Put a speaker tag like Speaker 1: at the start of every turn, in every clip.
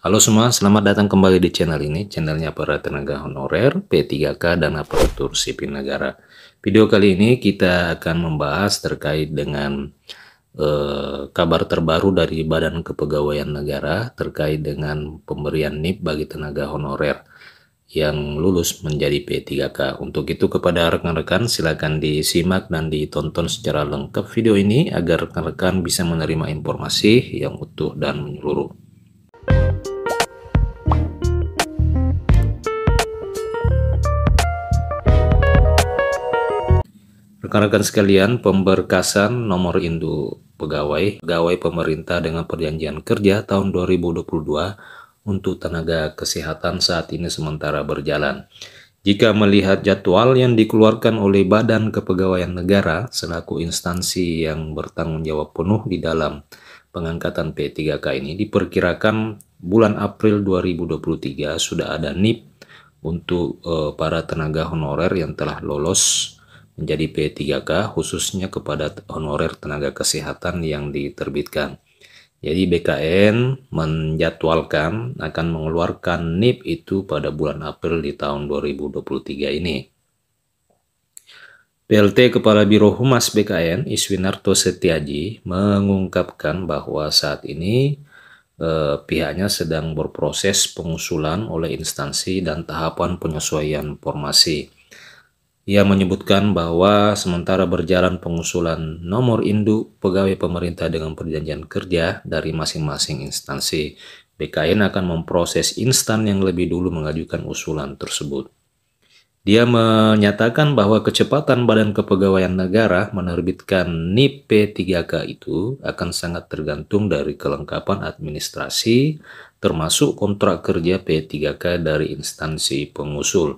Speaker 1: Halo semua, selamat datang kembali di channel ini, channelnya para tenaga honorer, P3K, dan aparatur sipil negara. Video kali ini kita akan membahas terkait dengan eh, kabar terbaru dari Badan Kepegawaian Negara terkait dengan pemberian NIP bagi tenaga honorer yang lulus menjadi P3K. Untuk itu kepada rekan-rekan silakan disimak dan ditonton secara lengkap video ini agar rekan-rekan bisa menerima informasi yang utuh dan menyeluruh. Rekan-rekan sekalian, pemberkasan nomor induk pegawai, pegawai pemerintah dengan perjanjian kerja tahun 2022 untuk tenaga kesehatan saat ini sementara berjalan. Jika melihat jadwal yang dikeluarkan oleh Badan Kepegawaian Negara selaku instansi yang bertanggung jawab penuh di dalam pengangkatan P3K ini diperkirakan bulan April 2023 sudah ada NIP untuk eh, para tenaga honorer yang telah lolos menjadi P3K khususnya kepada honorer tenaga kesehatan yang diterbitkan. Jadi BKN menjadwalkan akan mengeluarkan NIP itu pada bulan April di tahun 2023 ini. PLT Kepala Biro Humas BKN Iswinarto Setiaji mengungkapkan bahwa saat ini eh, pihaknya sedang berproses pengusulan oleh instansi dan tahapan penyesuaian formasi. Ia menyebutkan bahwa sementara berjalan pengusulan nomor induk pegawai pemerintah dengan perjanjian kerja dari masing-masing instansi, BKN akan memproses instan yang lebih dulu mengajukan usulan tersebut. Dia menyatakan bahwa kecepatan Badan Kepegawaian Negara menerbitkan NIP P3K itu akan sangat tergantung dari kelengkapan administrasi termasuk kontrak kerja P3K dari instansi pengusul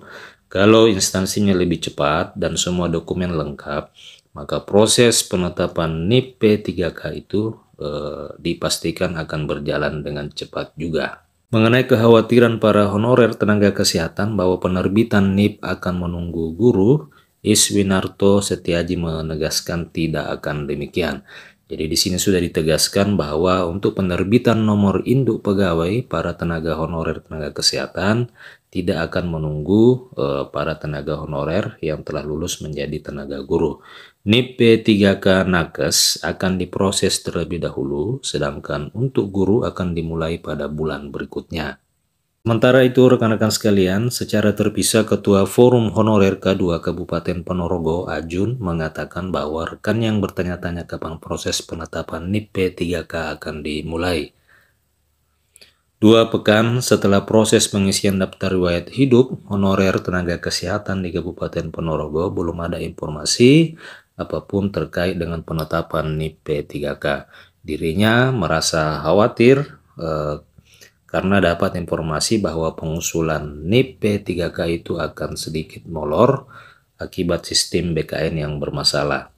Speaker 1: kalau instansinya lebih cepat dan semua dokumen lengkap, maka proses penetapan NIP P3K itu eh, dipastikan akan berjalan dengan cepat juga. Mengenai kekhawatiran para honorer tenaga kesehatan bahwa penerbitan NIP akan menunggu guru, Iswinarto Setiaji menegaskan tidak akan demikian. Jadi di sini sudah ditegaskan bahwa untuk penerbitan nomor induk pegawai para tenaga honorer tenaga kesehatan tidak akan menunggu e, para tenaga honorer yang telah lulus menjadi tenaga guru. NIP P3K Nakes akan diproses terlebih dahulu, sedangkan untuk guru akan dimulai pada bulan berikutnya. Sementara itu, rekan-rekan sekalian, secara terpisah Ketua Forum Honorer K2 Kabupaten Ponorogo, Ajun, mengatakan bahwa rekan yang bertanya-tanya kapan proses penetapan NIP P3K akan dimulai. Dua pekan setelah proses pengisian daftar riwayat hidup honorer tenaga kesehatan di Kabupaten Ponorogo belum ada informasi apapun terkait dengan penetapan NIP 3K. Dirinya merasa khawatir eh, karena dapat informasi bahwa pengusulan NIP 3K itu akan sedikit molor akibat sistem BKN yang bermasalah.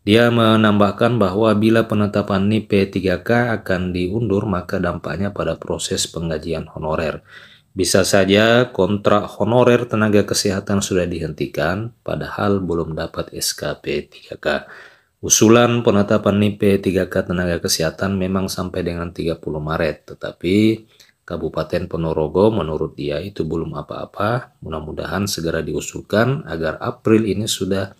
Speaker 1: Dia menambahkan bahwa bila penetapan NIP 3 k akan diundur maka dampaknya pada proses penggajian honorer. Bisa saja kontrak honorer tenaga kesehatan sudah dihentikan padahal belum dapat SKP 3K. Usulan penetapan NIP 3K tenaga kesehatan memang sampai dengan 30 Maret, tetapi Kabupaten Ponorogo menurut dia itu belum apa-apa. Mudah-mudahan segera diusulkan agar April ini sudah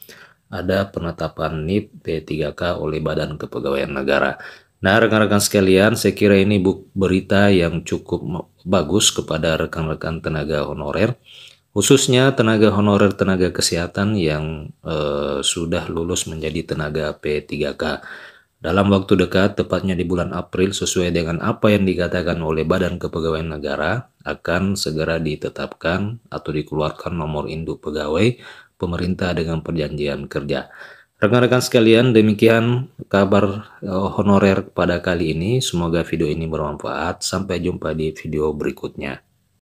Speaker 1: ada penetapan NIP P3K oleh Badan Kepegawaian Negara. Nah, rekan-rekan sekalian, saya kira ini berita yang cukup bagus kepada rekan-rekan tenaga honorer, khususnya tenaga honorer tenaga kesehatan yang eh, sudah lulus menjadi tenaga P3K. Dalam waktu dekat, tepatnya di bulan April, sesuai dengan apa yang dikatakan oleh Badan Kepegawaian Negara, akan segera ditetapkan atau dikeluarkan nomor induk pegawai pemerintah dengan perjanjian kerja. Rekan-rekan sekalian, demikian kabar eh, honorer pada kali ini. Semoga video ini bermanfaat. Sampai jumpa di video berikutnya.